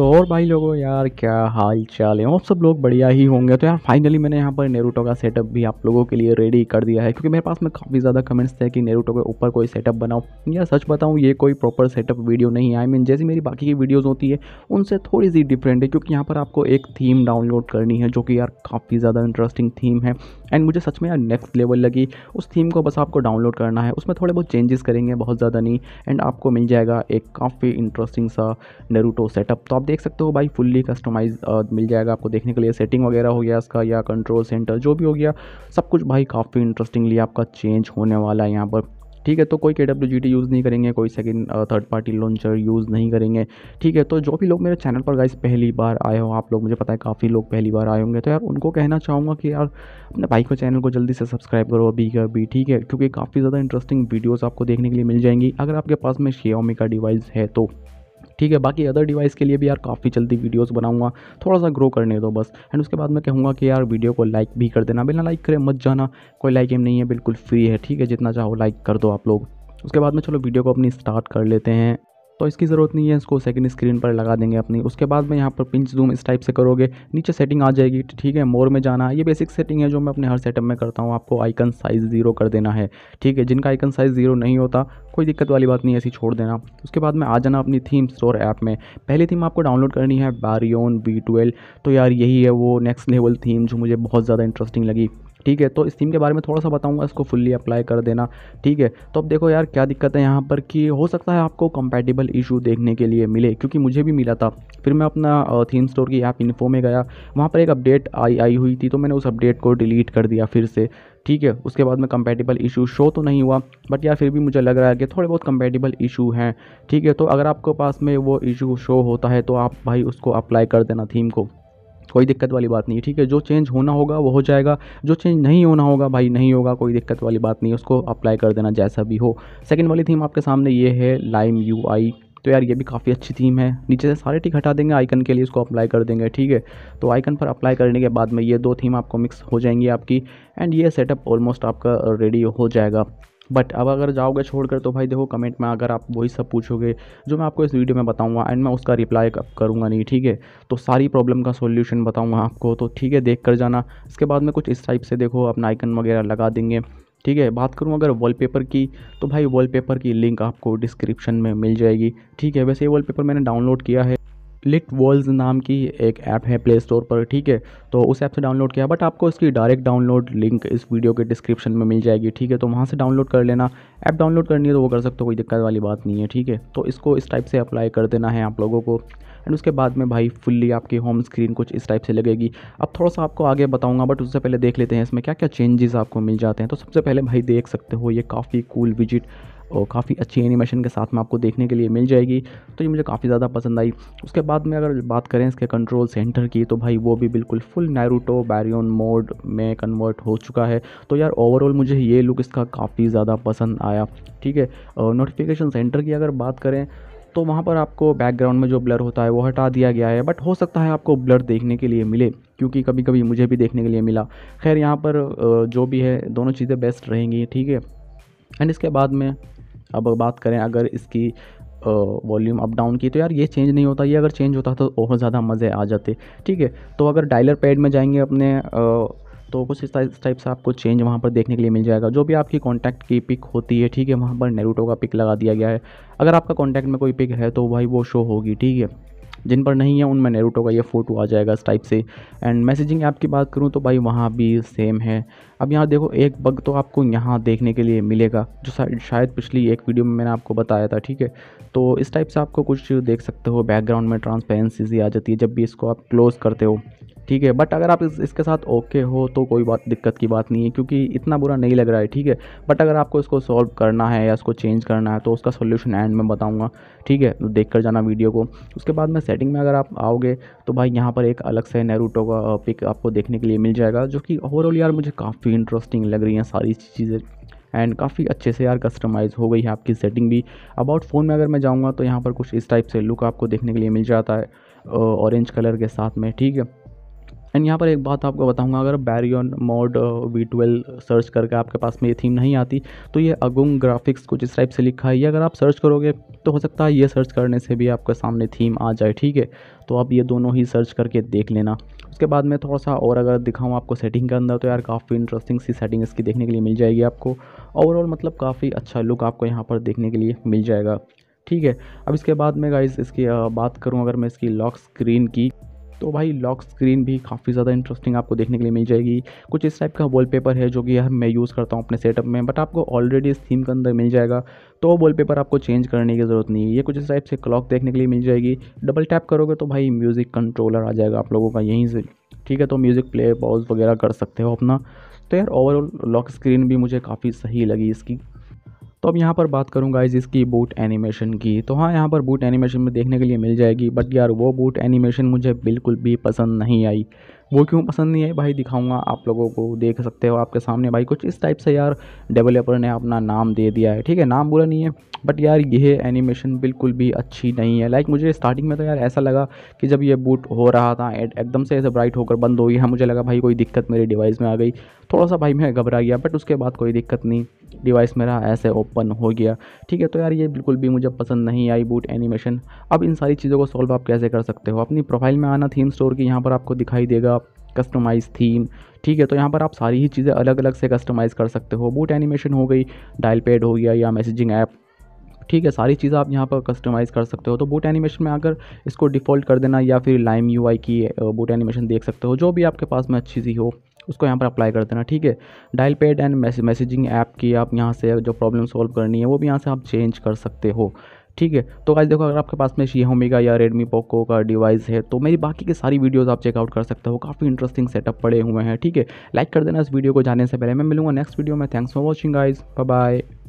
तो और भाई लोगों यार क्या हाल चाल है और सब लोग बढ़िया ही होंगे तो यार फाइनली मैंने यहाँ पर नेरूटो का सेटअप भी आप लोगों के लिए रेडी कर दिया है क्योंकि मेरे पास में काफ़ी ज़्यादा कमेंट्स थे कि नेरूटो के ऊपर कोई सेटअप बनाओ यार सच बताऊँ ये कोई प्रॉपर सेटअप वीडियो नहीं आई मीन जैसी मेरी बाकी की वीडियोज़ होती है उनसे थोड़ी सी डिफरेंट है क्योंकि यहाँ पर आपको एक थीम डाउनलोड करनी है जो कि यार काफ़ी ज़्यादा इंटरेस्टिंग थीम है एंड मुझे सच में यार नेक्स्ट लेवल लगी उस थीम को बस आपको डाउनलोड करना है उसमें थोड़े बहुत चेंजेस करेंगे बहुत ज़्यादा नहीं एंड आपको मिल जाएगा एक काफ़ी इंटरेस्टिंग सा नेरूटो सेटअप तो आप देख सकते हो भाई फुल्ली कस्टमाइज मिल जाएगा आपको देखने के लिए सेटिंग वगैरह हो गया इसका या कंट्रोल सेंटर जो भी हो गया सब कुछ भाई काफ़ी इंटरेस्टिंगली आपका चेंज होने वाला है यहाँ पर ठीक है तो कोई के डब्ल्यू यूज़ नहीं करेंगे कोई second third party launcher use नहीं करेंगे ठीक है तो जो भी लोग मेरे चैनल पर गाइस पहली बार आए हो आप लोग मुझे पता है काफ़ी लोग पहली बार आए होंगे तो यार उनको कहना चाहूँगा कि यार अपने भाई को चैनल को जल्दी से सब्सक्राइब करो अभी का अभी ठीक है क्योंकि काफ़ी ज़्यादा इंटरेस्टिंग वीडियोज़ आपको देखने के लिए मिल जाएंगी अगर आपके पास में शियामी का डिवाइस है तो ठीक है बाकी अदर डिवाइस के लिए भी यार काफ़ी जल्दी वीडियोज़ बनाऊँगा थोड़ा सा ग्रो करने दो बस एंड उसके बाद मैं कहूँगा कि यार वीडियो को लाइक भी कर देना बिना लाइक करे मत जाना कोई लाइक एम नहीं है बिल्कुल फ्री है ठीक है जितना चाहो लाइक कर दो आप लोग उसके बाद में चलो वीडियो को अपनी स्टार्ट कर लेते हैं तो इसकी ज़रूरत नहीं है इसको सेकंड स्क्रीन पर लगा देंगे अपनी उसके बाद में यहाँ पर पिंच जूम इस टाइप से करोगे नीचे सेटिंग आ जाएगी ठीक है मोर में जाना ये बेसिक सेटिंग है जो मैं अपने हर सेटअप में करता हूँ आपको आइकन साइज़ ज़ीरो कर देना है ठीक है जिनका आइकन साइज़ ज़ीरो नहीं होता कोई दिक्कत वाली बात नहीं ऐसी छोड़ देना उसके बाद में आ जाना अपनी थीम स्टोर ऐप में पहली थीम आपको डाउनलोड करनी है बारियोन बी तो यार यही है वो नेक्स्ट लेवल थीम जो मुझे बहुत ज़्यादा इंटरेस्टिंग लगी ठीक है तो स्कीम के बारे में थोड़ा सा बताऊंगा इसको फुल्ली अप्लाई कर देना ठीक है तो अब देखो यार क्या दिक्कत है यहाँ पर कि हो सकता है आपको कंपेटेबल इशू देखने के लिए मिले क्योंकि मुझे भी मिला था फिर मैं अपना थीम स्टोर की ऐप इन्फो में गया वहाँ पर एक अपडेट आई आई हुई थी तो मैंने उस अपडेट को डिलीट कर दिया फिर से ठीक है उसके बाद में कंपेटेबल इशू शो तो नहीं हुआ बट यार फिर भी मुझे लग रहा है कि थोड़े बहुत कंपेटेबल इशू हैं ठीक है तो अगर आपके पास में वो इशू शो होता है तो आप भाई उसको अप्लाई कर देना थीम को कोई दिक्कत वाली बात नहीं है ठीक है जो चेंज होना होगा वो हो जाएगा जो चेंज नहीं होना होगा भाई नहीं होगा कोई दिक्कत वाली बात नहीं उसको अप्लाई कर देना जैसा भी हो सेकेंड वाली थीम आपके सामने ये है लाइम यू आई तो यार ये भी काफ़ी अच्छी थीम है नीचे से सारे टिक हटा देंगे आइकन के लिए इसको अप्लाई कर देंगे ठीक है तो आइकन पर अप्लाई करने के बाद में ये दो थीम आपको मिक्स हो जाएंगी आपकी एंड ये सेटअप ऑलमोस्ट आपका रेडी हो जाएगा बट अब अगर जाओगे छोड़कर तो भाई देखो कमेंट में अगर आप वही सब पूछोगे जो मैं आपको इस वीडियो में बताऊँगा एंड मैं उसका रिप्लाई करूँगा नहीं ठीक है तो सारी प्रॉब्लम का सोल्यूशन बताऊँगा आपको तो ठीक है देख कर जाना इसके बाद में कुछ इस टाइप से देखो अपना आइकन वगैरह लगा देंगे ठीक है बात करूँ अगर वॉलपेपर की तो भाई वॉलपेपर की लिंक आपको डिस्क्रिप्शन में मिल जाएगी ठीक है वैसे ये वॉलपेपर मैंने डाउनलोड किया है लिट वर्ल्ड नाम की एक ऐप है प्ले स्टोर पर ठीक है तो उस ऐप से डाउनलोड किया बट आपको इसकी डायरेक्ट डाउनलोड लिंक इस वीडियो के डिस्क्रिप्शन में मिल जाएगी ठीक है तो वहाँ से डाउनलोड कर लेना ऐप डाउनलोड करनी है तो वो कर सकते हो कोई दिक्कत वाली बात नहीं है ठीक है तो इसको इस टाइप से अप्लाई कर देना है आप लोगों को एंड उसके बाद में भाई फुल्ली आपकी होम स्क्रीन कुछ इस टाइप से लगेगी अब थोड़ा सा आपको आगे बताऊंगा बट उससे पहले देख लेते हैं इसमें क्या क्या चेंजेस आपको मिल जाते हैं तो सबसे पहले भाई देख सकते हो ये काफ़ी कूल विजिट और काफ़ी अच्छी एनिमेशन के साथ में आपको देखने के लिए मिल जाएगी तो ये मुझे काफ़ी ज़्यादा पसंद आई उसके बाद में अगर बात करें इसके कंट्रोल सेंटर की तो भाई वो भी बिल्कुल फुल नैरूटो बैरियन मोड में कन्वर्ट हो चुका है तो यार ओवरऑल मुझे ये लुक इसका काफ़ी ज़्यादा पसंद आया ठीक है नोटिफिकेशन सेंटर की अगर बात करें तो वहाँ पर आपको बैकग्राउंड में जो ब्लर होता है वो हटा दिया गया है बट हो सकता है आपको ब्लर देखने के लिए मिले क्योंकि कभी कभी मुझे भी देखने के लिए मिला खैर यहाँ पर जो भी है दोनों चीज़ें बेस्ट रहेंगी ठीक है एंड इसके बाद में अब बात करें अगर इसकी वॉल्यूम अप डाउन की तो यार ये चेंज नहीं होता ये अगर चेंज होता तो बहुत ज़्यादा मज़े आ जाते ठीक है तो अगर डायलर पैड में जाएंगे अपने तो कुछ इस टाइप से आपको चेंज वहाँ पर देखने के लिए मिल जाएगा जो भी आपकी कॉन्टैक्ट की पिक होती है ठीक है वहाँ पर नेरूटो का पिक लगा दिया गया है अगर आपका कॉन्टैक्ट में कोई पिक है तो भाई वो शो होगी ठीक है जिन पर नहीं है उनमें नेरूटो का ये फ़ोटो आ जाएगा इस टाइप से एंड मैसेजिंग ऐप की बात करूँ तो भाई वहाँ भी सेम है अब यहाँ देखो एक बग तो आपको यहाँ देखने के लिए मिलेगा जो शायद पिछली एक वीडियो में मैंने आपको बताया था ठीक है तो इस टाइप से आपको कुछ देख सकते हो बैकग्राउंड में ट्रांसपेरेंसी आ जाती है जब भी इसको आप क्लोज़ करते हो ठीक है बट अगर आप इस, इसके साथ ओके हो तो कोई बात दिक्कत की बात नहीं है क्योंकि इतना बुरा नहीं लग रहा है ठीक है बट अगर आपको इसको सॉल्व करना है या इसको चेंज करना है तो उसका सोल्यूशन एंड में बताऊँगा ठीक है तो देख कर जाना वीडियो को उसके बाद में सेटिंग में अगर आप आओगे तो भाई यहाँ पर एक अलग से नैरूटो का पिक आपको देखने के लिए मिल जाएगा जो कि ओवरऑल यार मुझे काफ़ी इंटरेस्टिंग लग रही हैं सारी चीज़ें एंड काफ़ी अच्छे से यार कस्टमाइज़ हो गई है आपकी सेटिंग भी अबाउट फ़ोन में अगर मैं जाऊँगा तो यहाँ पर कुछ इस टाइप से लुक आपको देखने के लिए मिल जाता है ऑरेंज कलर के साथ में ठीक है एंड यहाँ पर एक बात आपको बताऊँगा अगर Baryon mode V twelve search करके आपके पास में ये थीम नहीं आती तो ये अगुंग ग्राफिक्स कुछ इस टाइप से लिखा है ये अगर आप सर्च करोगे तो हो सकता है ये सर्च करने से भी आपके सामने थीम आ जाए ठीक है तो आप ये दोनों ही सर्च करके देख लेना उसके बाद में थोड़ा सा और अगर दिखाऊँ आपको सेटिंग के अंदर तो यार काफ़ी इंटरेस्टिंग सी सेटिंग इसकी देखने के लिए मिल जाएगी आपको ओवरऑल मतलब काफ़ी अच्छा लुक आपको यहाँ पर देखने के लिए मिल जाएगा ठीक है अब इसके बाद में गाइज इसकी बात करूँ अगर मैं इसकी लॉक स्क्रीन की तो भाई लॉक स्क्रीन भी काफ़ी ज़्यादा इंटरेस्टिंग आपको देखने के लिए मिल जाएगी कुछ इस टाइप का वॉलपेपर है जो कि यार मैं यूज़ करता हूँ अपने सेटअप में बट आपको ऑलरेडी इस थीम के अंदर मिल जाएगा तो वो वॉलपेपर आपको चेंज करने की ज़रूरत नहीं है ये कुछ इस टाइप से क्लॉक देखने के लिए मिल जाएगी डबल टैप करोगे तो भाई म्यूज़िक कंट्रोलर आ जाएगा आप लोगों का यहीं से ठीक है तो म्यूज़िक प्ले पॉज वगैरह कर सकते हो अपना तो यार ओवरऑल लॉक स्क्रीन भी मुझे काफ़ी सही लगी इसकी तो अब यहाँ पर बात करूँ गाइज इसकी बूट एनिमेशन की तो हाँ यहाँ पर बूट एनिमेशन में देखने के लिए मिल जाएगी बट यार वो बूट एनिमेशन मुझे बिल्कुल भी पसंद नहीं आई वो क्यों पसंद नहीं है भाई दिखाऊंगा आप लोगों को देख सकते हो आपके सामने भाई कुछ इस टाइप से यार डेवलपर ने अपना नाम दे दिया है ठीक है नाम बुरा नहीं है बट यार यह एनिमेशन बिल्कुल भी अच्छी नहीं है लाइक मुझे स्टार्टिंग में तो यार ऐसा लगा कि जब ये बूट हो रहा था एड एकदम से ऐसे ब्राइट होकर बंद हो गया हाँ, मुझे लगा भाई कोई दिक्कत मेरे डिवाइस में आ गई थोड़ा सा भाई मैं घबरा गया बट उसके बाद कोई दिक्कत नहीं डिवाइस मेरा ऐसे ओपन हो गया ठीक है तो यार ये बिल्कुल भी मुझे पसंद नहीं आई बूट एनिमेशन अब इन सारी चीज़ों को सॉल्व आप कैसे कर सकते हो अपनी प्रोफाइल में आना थीम स्टोर की यहाँ पर आपको दिखाई देगा कस्टमाइज थीम ठीक है तो यहाँ पर आप सारी ही चीज़ें अलग अलग से कस्टमाइज़ कर सकते हो बूट एनिमेशन हो गई डायल पैड हो गया या मैसेजिंग ऐप ठीक है सारी चीज़ें आप यहाँ पर कस्टमाइज़ कर सकते हो तो बूट एनिमेशन में आकर इसको डिफ़ॉल्ट कर देना या फिर लाइम यू की बूट एनिमेशन देख सकते हो जो भी आपके पास में अच्छी सी हो उसको यहाँ पर अप्लाई कर देना ठीक है dial pad and messaging app की आप यहाँ से जो प्रॉब्लम सॉल्व करनी है वो भी यहाँ से आप चेंज कर सकते हो ठीक है तो गाइज देखो अगर आपके पास में शियामी का या रेडमी पोको का डिवाइस है तो मेरी बाकी की सारी वीडियोस आप चेकआउट कर सकते हो काफ़ी इंटरेस्टिंग सेटअप पड़े हुए हैं ठीक है लाइक कर देना इस वीडियो को जाने से पहले मैं मिलूंगा नेक्स्ट वीडियो में thanks for watching guys bye